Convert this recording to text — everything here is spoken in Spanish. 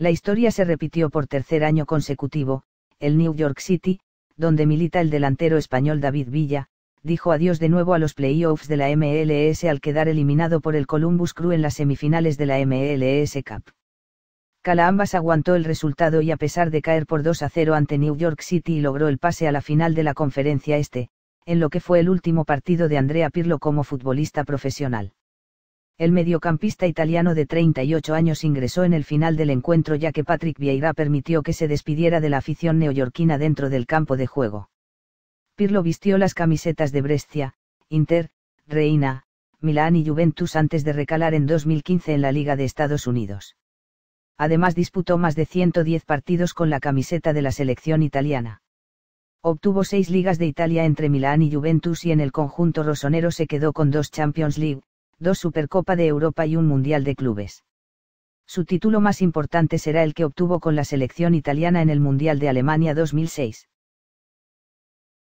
La historia se repitió por tercer año consecutivo, el New York City, donde milita el delantero español David Villa, dijo adiós de nuevo a los playoffs de la MLS al quedar eliminado por el Columbus Crew en las semifinales de la MLS Cup. Calambas aguantó el resultado y a pesar de caer por 2 a 0 ante New York City logró el pase a la final de la conferencia este, en lo que fue el último partido de Andrea Pirlo como futbolista profesional. El mediocampista italiano de 38 años ingresó en el final del encuentro ya que Patrick Vieira permitió que se despidiera de la afición neoyorquina dentro del campo de juego. Pirlo vistió las camisetas de Brescia, Inter, Reina, Milán y Juventus antes de recalar en 2015 en la Liga de Estados Unidos. Además disputó más de 110 partidos con la camiseta de la selección italiana. Obtuvo seis ligas de Italia entre Milán y Juventus y en el conjunto rosonero se quedó con dos Champions League, dos Supercopa de Europa y un Mundial de Clubes. Su título más importante será el que obtuvo con la selección italiana en el Mundial de Alemania 2006.